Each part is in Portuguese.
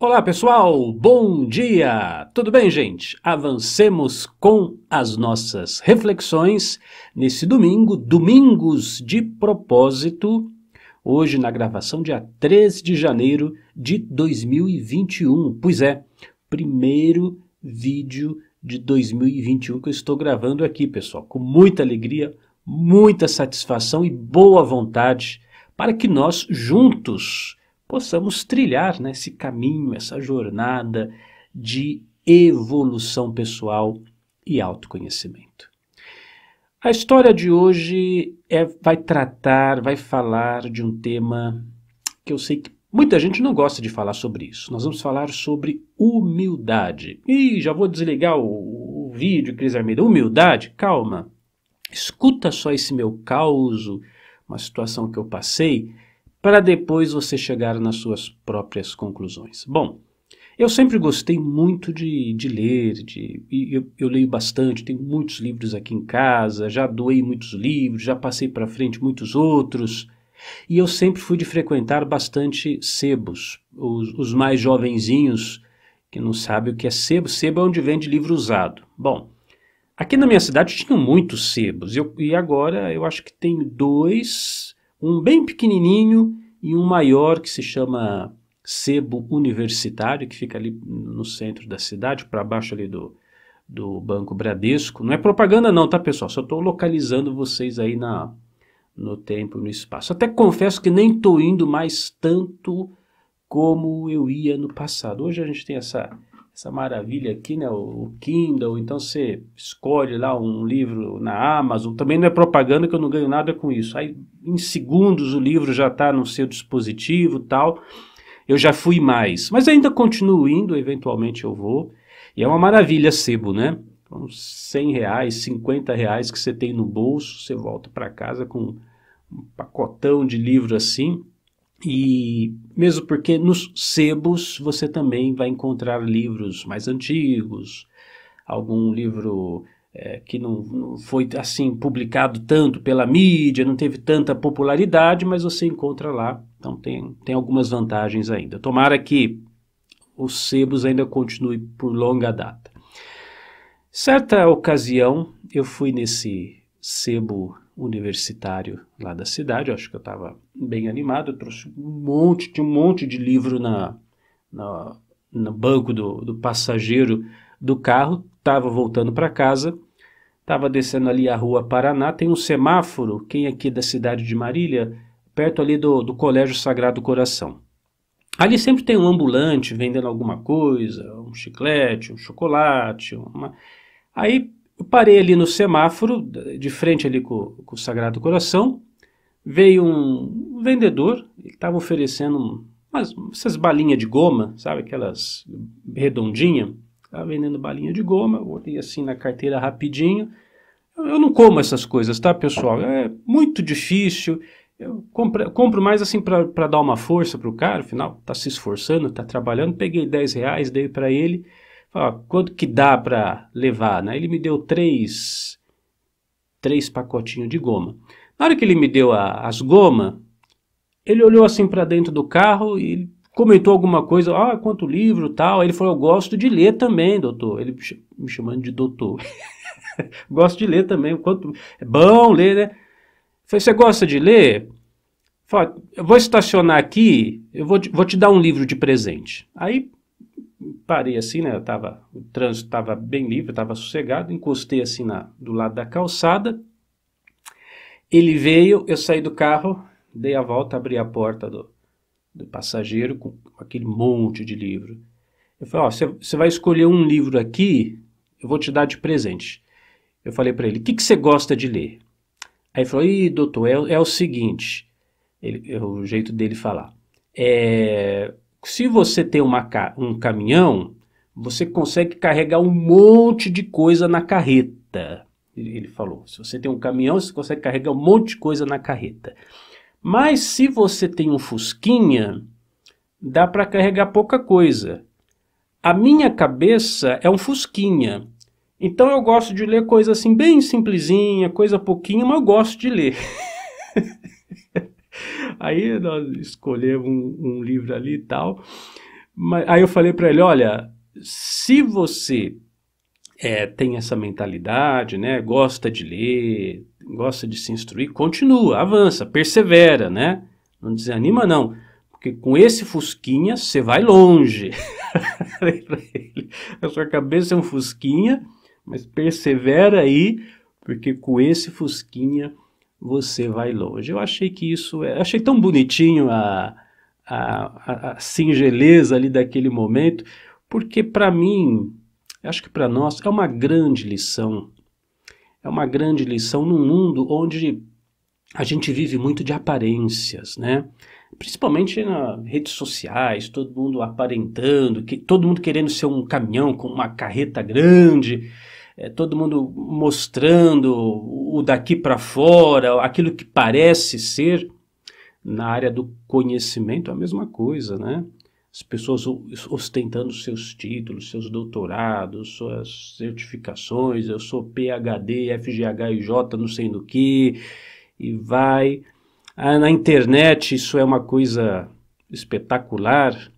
Olá pessoal, bom dia! Tudo bem, gente? Avancemos com as nossas reflexões nesse domingo, Domingos de Propósito, hoje na gravação, dia 3 de janeiro de 2021. Pois é, primeiro vídeo de 2021 que eu estou gravando aqui, pessoal, com muita alegria, muita satisfação e boa vontade para que nós juntos possamos trilhar né, esse caminho, essa jornada de evolução pessoal e autoconhecimento. A história de hoje é, vai tratar, vai falar de um tema que eu sei que muita gente não gosta de falar sobre isso. Nós vamos falar sobre humildade. E já vou desligar o, o vídeo, Cris Armida. Humildade? Calma. Escuta só esse meu caos, uma situação que eu passei para depois você chegar nas suas próprias conclusões. Bom, eu sempre gostei muito de, de ler, de, eu, eu, leio bastante, tenho muitos livros aqui em casa, já doei muitos livros, já passei para frente muitos outros, e eu sempre fui de frequentar bastante sebos, os, os mais jovenzinhos que não sabem o que é sebo, sebo é onde vende livro usado. Bom, aqui na minha cidade tinham muitos sebos, eu, e agora eu acho que tem dois um bem pequenininho e um maior que se chama Sebo Universitário, que fica ali no centro da cidade, para baixo ali do, do Banco Bradesco. Não é propaganda não, tá pessoal? Só estou localizando vocês aí na, no tempo e no espaço. Até confesso que nem estou indo mais tanto como eu ia no passado. Hoje a gente tem essa essa maravilha aqui, né? O Kindle, então você escolhe lá um livro na Amazon, também não é propaganda que eu não ganho nada com isso. Aí em segundos o livro já está no seu dispositivo, tal. Eu já fui mais, mas ainda continuo indo, eventualmente eu vou. E é uma maravilha sebo, né? Então, 100 reais, 50 reais que você tem no bolso, você volta para casa com um pacotão de livro assim. E mesmo porque nos sebos você também vai encontrar livros mais antigos, algum livro é, que não, não, foi assim publicado tanto pela mídia, não teve tanta popularidade, mas você encontra lá. Então tem, tem algumas vantagens ainda. Tomara que os sebos ainda continuem por longa data. Certa ocasião eu fui nesse sebo universitário lá da cidade. Eu acho que eu estava bem animado. Eu trouxe um monte, tinha um monte de livro na, na no banco do, do passageiro do carro. Estava voltando para casa. Estava descendo ali a rua Paraná. Tem um semáforo. Quem é aqui da cidade de Marília? Perto ali do, do Colégio Sagrado Coração. Ali sempre tem um ambulante vendendo alguma coisa, um chiclete, um chocolate, uma... Aí eu parei ali no semáforo, de frente ali com, com o Sagrado Coração, veio um vendedor, ele estava oferecendo umas, essas balinhas de goma, sabe, aquelas redondinhas, estava vendendo balinha de goma, eu olhei assim na carteira rapidinho, eu não como essas coisas, tá, pessoal? É muito difícil. Eu compro, compro mais assim para dar uma força para o cara, afinal, tá se esforçando, tá trabalhando. Peguei 10 reais, dei para ele. Falei, quanto que dá para levar? Né? Ele me deu três, três pacotinhos de goma. Na hora que ele me deu a, as gomas, ele olhou assim para dentro do carro e comentou alguma coisa, ah, quanto livro tal. Aí ele falou, eu gosto de ler também, doutor. Ele me chamando de doutor. gosto de ler também, quanto é bom ler, né? Falei, você gosta de ler? Falei, eu vou estacionar aqui, eu vou te, vou te dar um livro de presente. Aí parei assim, né? tava, o trânsito estava bem livre, estava sossegado, encostei assim na, do lado da calçada. Ele veio, eu saí do carro, dei a volta, abri a porta do, do passageiro com, com aquele monte de livro. Eu falei, ó, você vai escolher um livro aqui, eu vou te dar de presente. Eu falei para ele, o que você gosta de ler? Aí ele falou, ih, doutor, é, é o seguinte, ele, é o jeito dele falar, é, se você tem uma, um caminhão, você consegue carregar um monte de coisa na carreta. Ele falou: se você tem um caminhão, você consegue carregar um monte de coisa na carreta. Mas se você tem um Fusquinha, dá para carregar pouca coisa. A minha cabeça é um Fusquinha. Então eu gosto de ler coisa assim, bem simplesinha, coisa pouquinha, mas eu gosto de ler. Aí nós escolhemos um, um livro ali e tal. Mas, aí eu falei para ele: olha, se você é, tem essa mentalidade, né? Gosta de ler, gosta de se instruir, continua, avança, persevera, né? Não desanima não, porque com esse fusquinha você vai longe. A sua cabeça é um fusquinha, mas persevera aí, porque com esse fusquinha você vai longe. Eu achei que isso, é, achei tão bonitinho a, a, a singeleza ali daquele momento, porque para mim, acho que para nós é uma grande lição. É uma grande lição num mundo onde a gente vive muito de aparências, né? Principalmente nas redes sociais, todo mundo aparentando, que, todo mundo querendo ser um caminhão com uma carreta grande é, todo mundo mostrando o daqui para fora, aquilo que parece ser. Na área do conhecimento, a mesma coisa, né? As pessoas ostentando seus títulos, seus doutorados, suas certificações, eu sou PhD, FGHJ, não sei no que, e vai. Ah, na internet isso é uma coisa espetacular,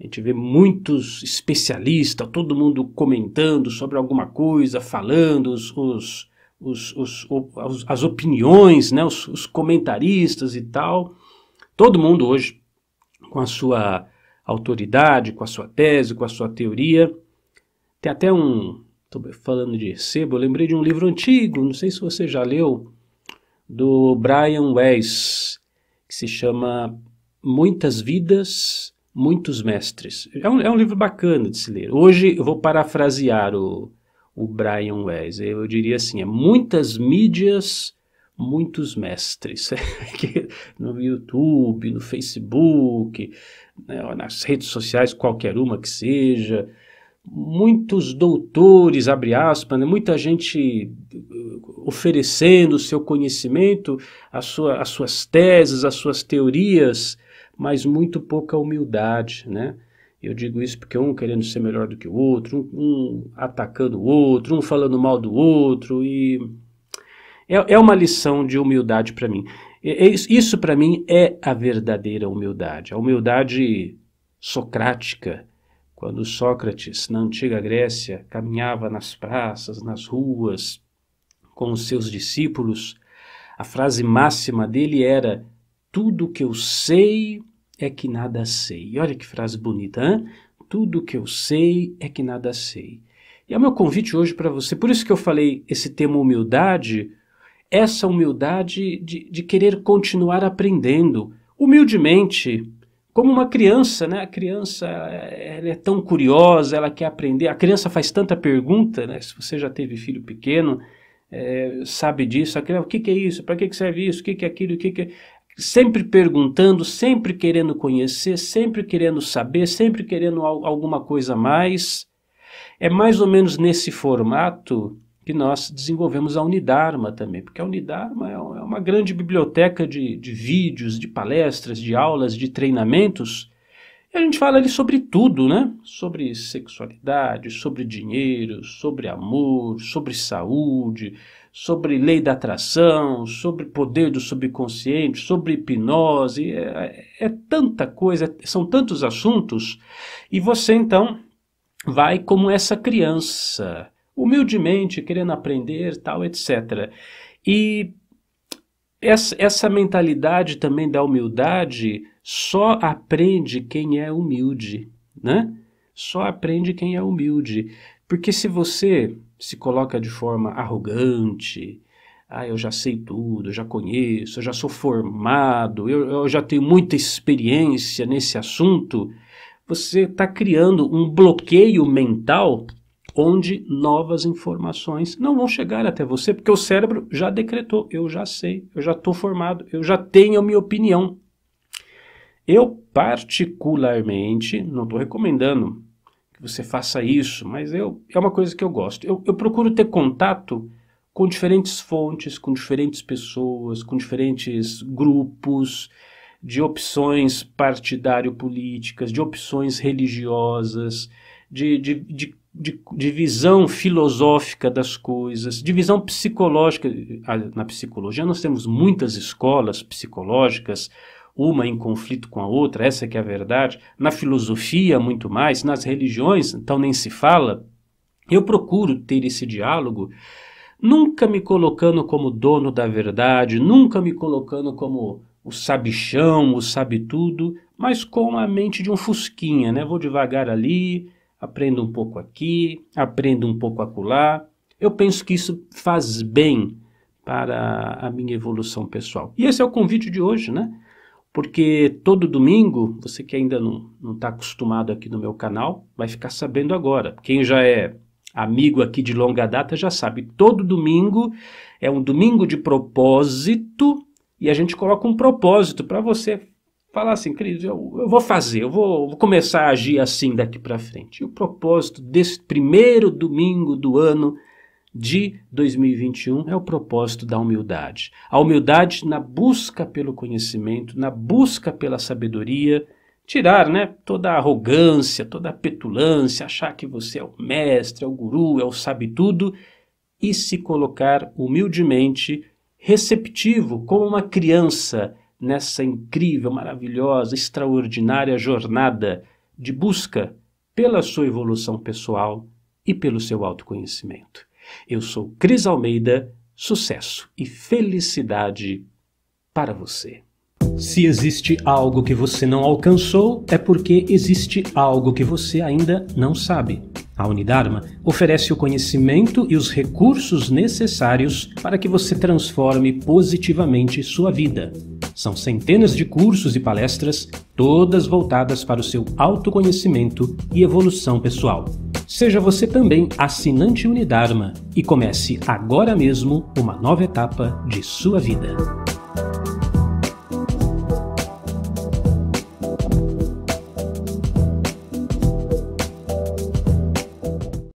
a gente vê muitos especialistas, todo mundo comentando sobre alguma coisa, falando, os, os, os, os as opiniões, né? os comentaristas e tal. Todo mundo hoje com a sua autoridade, com a sua tese, com a sua teoria. Tem até um. Estou falando de sebo, lembrei de um livro antigo, não sei se você já leu, do Brian Weiss, que se chama Muitas Vidas Muitos Mestres. É um, é um livro bacana de se ler. Hoje eu vou parafrasear o, o Brian Weiss. Eu diria assim: é muitas mídias, muitos mestres. no YouTube, no Facebook, né, nas redes sociais, qualquer uma que seja. Muitos doutores, abre aspas, né, muita gente uh, oferecendo o seu conhecimento, a sua, as suas teses, as suas teorias mas muito pouca humildade, né? Eu digo isso porque um querendo ser melhor do que o outro, um, um atacando o outro, um falando mal do outro, e é, é uma lição de humildade para mim. Isso para mim é a verdadeira humildade, a humildade socrática. Quando Sócrates, na antiga Grécia, caminhava nas praças, nas ruas, com os seus discípulos, a frase máxima dele era: Tudo que eu sei, é que nada sei. E olha que frase bonita, hein? Tudo que eu sei é que nada sei. E é o meu convite hoje para você. Por isso que eu falei esse tema humildade, essa humildade de, de querer continuar aprendendo, humildemente, como uma criança, né? A criança eh, ela é tão curiosa, ela quer aprender. A criança faz tanta pergunta, né? Se você já teve filho pequeno, é, sabe disso. A criança, o que, que é isso? Para que, que serve isso? O que, que é aquilo? O que, que é sempre perguntando, sempre querendo conhecer, sempre querendo saber, sempre querendo alguma coisa a mais. É mais ou menos nesse formato que nós desenvolvemos a Unidharma também, porque a Unidharma é, é uma grande biblioteca de, de vídeos, de palestras, de aulas, de treinamentos. E a gente fala ali sobre tudo, né? Sobre sexualidade, sobre dinheiro, sobre amor, sobre saúde, sobre lei da atração, sobre poder do subconsciente, sobre hipnose, é, é, é tanta coisa, é, são tantos assuntos, e você então vai como essa criança, humildemente querendo aprender, tal, etc. E essa, essa mentalidade também da humildade só aprende quem é humilde, né? Só aprende quem é humilde. Porque se você se coloca de forma arrogante, ah, eu já sei tudo, eu já conheço, eu já sou formado, eu, eu já tenho muita experiência nesse assunto, você está criando um bloqueio mental onde novas informações não vão chegar até você, porque o cérebro já decretou, eu já sei, eu já estou formado, eu já tenho a minha opinião. Eu, particularmente, não estou recomendando que você faça isso, mas eu, é uma coisa que eu gosto. Eu, eu procuro ter contato com diferentes fontes, com diferentes pessoas, com diferentes grupos de opções partidário-políticas, de opções religiosas, de, de, de, de, visão filosófica das coisas, de visão psicológica. Ah, na psicologia, nós temos muitas escolas psicológicas uma em conflito com a outra, essa que é a verdade, na filosofia muito mais, nas religiões, então nem se fala. Eu procuro ter esse diálogo, nunca me colocando como dono da verdade, nunca me colocando como o sabichão, o sabe tudo, mas com a mente de um fusquinha, né? Vou devagar ali, aprendo um pouco aqui, aprendo um pouco acolá. Eu penso que isso faz bem para a minha evolução pessoal. E esse é o convite de hoje, né? porque todo domingo, você que ainda não está acostumado aqui no meu canal, vai ficar sabendo agora. Quem já é amigo aqui de longa data já sabe, todo domingo é um domingo de propósito e a gente coloca um propósito para você falar assim, querido, eu, eu vou fazer, eu vou, vou começar a agir assim daqui para frente. E o propósito desse primeiro domingo do ano de 2021 é o propósito da humildade. A humildade na busca pelo conhecimento, na busca pela sabedoria, tirar né, toda a arrogância, toda a petulância, achar que você é o mestre, é o guru, é o sabe-tudo e se colocar humildemente receptivo, como uma criança, nessa incrível, maravilhosa, extraordinária jornada de busca pela sua evolução pessoal e pelo seu autoconhecimento. Eu sou Cris Almeida, sucesso e felicidade para você. Se existe algo que você não alcançou, é porque existe algo que você ainda não sabe. A Unidarma oferece o conhecimento e os recursos necessários para que você transforme positivamente sua vida. São centenas de cursos e palestras, todas voltadas para o seu autoconhecimento e evolução pessoal. Seja você também assinante Unidarma e comece agora mesmo uma nova etapa de sua vida.